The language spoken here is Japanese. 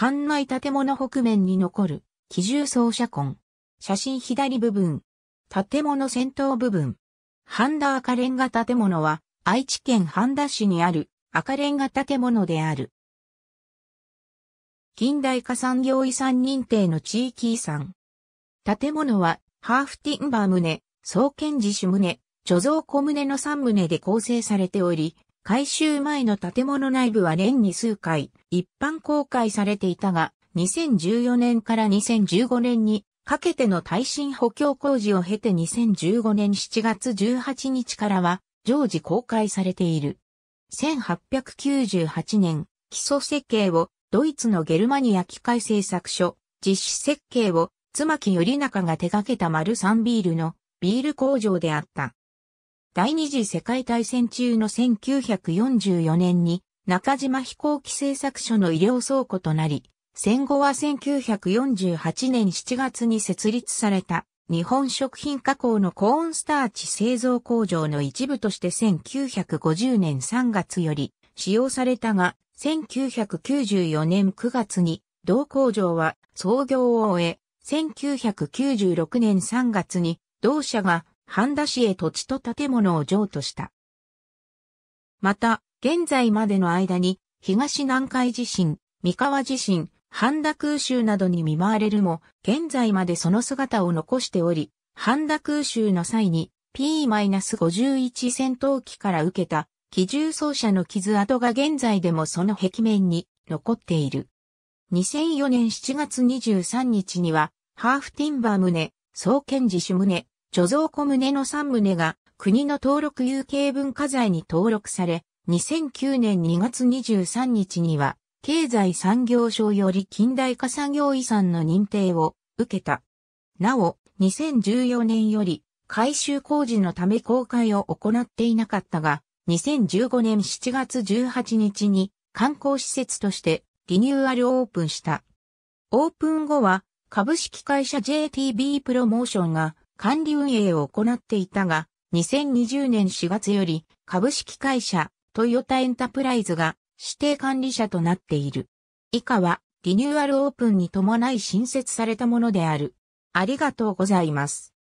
館内建物北面に残る、機銃奏車痕。写真左部分。建物先頭部分。ハンダ赤レンガ建物は、愛知県半田市にある赤レンガ建物である。近代化産業遺産認定の地域遺産。建物は、ハーフティンバー棟、創建寺主棟、貯蔵小棟の3棟で構成されており、改修前の建物内部は年に数回、一般公開されていたが、2014年から2015年にかけての耐震補強工事を経て2015年7月18日からは常時公開されている。1898年、基礎設計をドイツのゲルマニア機械製作所、実施設計を妻木頼中が手掛けた丸三ビールのビール工場であった。第二次世界大戦中の1944年に中島飛行機製作所の医療倉庫となり、戦後は1948年7月に設立された日本食品加工のコーンスターチ製造工場の一部として1950年3月より使用されたが、1994年9月に同工場は創業を終え、1996年3月に同社が半田市へ土地と建物を譲渡した。また、現在までの間に、東南海地震、三河地震、半田空襲などに見舞われるも、現在までその姿を残しており、半田空襲の際に P-51 戦闘機から受けた機銃奏者の傷跡が現在でもその壁面に残っている。2004年7月23日には、ハーフティンバー胸、総建自主胸、貯蔵小棟の3棟が国の登録有形文化財に登録され、2009年2月23日には、経済産業省より近代化産業遺産の認定を受けた。なお、2014年より改修工事のため公開を行っていなかったが、2015年7月18日に観光施設としてリニューアルオープンした。オープン後は株式会社 JTB プロモーションが管理運営を行っていたが、2020年4月より株式会社トヨタエンタプライズが指定管理者となっている。以下はリニューアルオープンに伴い新設されたものである。ありがとうございます。